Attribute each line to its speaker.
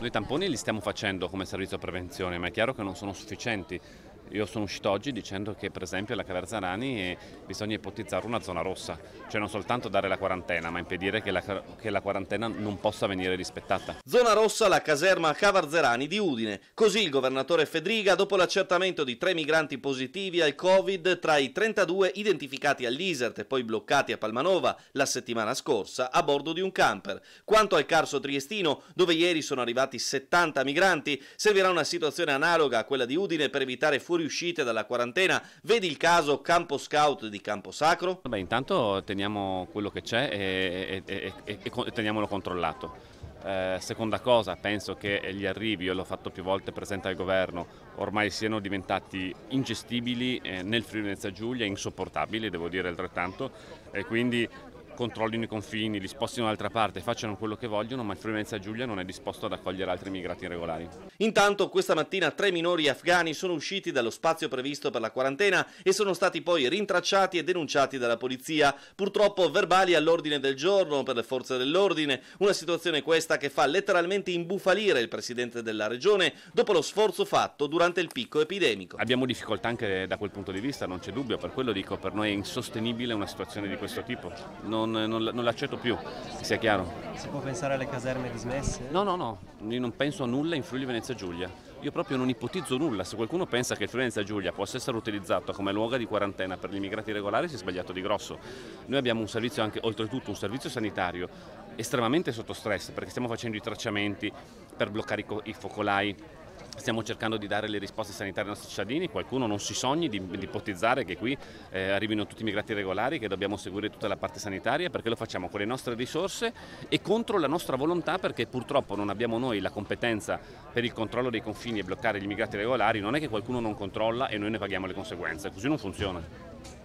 Speaker 1: Noi tamponi li stiamo facendo come servizio prevenzione, ma è chiaro che non sono sufficienti io sono uscito oggi dicendo che per esempio alla Caverza Rani eh, bisogna ipotizzare una zona rossa, cioè non soltanto dare la quarantena, ma impedire che la, che la quarantena non possa venire rispettata. Zona
Speaker 2: rossa la caserma Cavarzerani di Udine. Così il governatore Fedriga, dopo l'accertamento di tre migranti positivi al Covid tra i 32 identificati all'Isert e poi bloccati a Palmanova la settimana scorsa a bordo di un camper. Quanto al Carso Triestino, dove ieri sono arrivati 70 migranti, servirà una situazione analoga a quella di Udine per evitare fuochi fuoriuscite dalla quarantena,
Speaker 1: vedi il caso Campo Scout di Camposacro? Beh, intanto teniamo quello che c'è e, e, e, e teniamolo controllato. Eh, seconda cosa, penso che gli arrivi, io l'ho fatto più volte presente al governo, ormai siano diventati ingestibili eh, nel Friuli Venezia Giulia, insopportabili, devo dire altrettanto, e quindi controllino i confini, li spostino un'altra parte, facciano quello che vogliono, ma il Friulenza Giulia non è disposto ad accogliere altri immigrati irregolari. Intanto questa mattina tre minori afghani sono usciti dallo spazio
Speaker 2: previsto per la quarantena e sono stati poi rintracciati e denunciati dalla polizia. Purtroppo verbali all'ordine del giorno per le forze dell'ordine, una situazione questa che fa letteralmente imbufalire il presidente della regione dopo lo sforzo fatto durante il picco epidemico.
Speaker 1: Abbiamo difficoltà anche da quel punto di vista, non c'è dubbio, per quello dico per noi è insostenibile una situazione di questo tipo. Non non, non, non l'accetto più, sia chiaro.
Speaker 2: Si può pensare alle caserme dismesse? No, no, no,
Speaker 1: io non penso a nulla in Friuli Venezia Giulia. Io proprio non ipotizzo nulla. Se qualcuno pensa che il Friuli Venezia Giulia possa essere utilizzato come luogo di quarantena per gli immigrati regolari si è sbagliato di grosso. Noi abbiamo un servizio anche, oltretutto un servizio sanitario estremamente sotto stress perché stiamo facendo i tracciamenti per bloccare i focolai Stiamo cercando di dare le risposte sanitarie ai nostri cittadini, qualcuno non si sogni di, di ipotizzare che qui eh, arrivino tutti i migrati regolari, che dobbiamo seguire tutta la parte sanitaria perché lo facciamo con le nostre risorse e contro la nostra volontà perché purtroppo non abbiamo noi la competenza per il controllo dei confini e bloccare gli immigrati regolari, non è che qualcuno non controlla e noi ne paghiamo le conseguenze, così non funziona.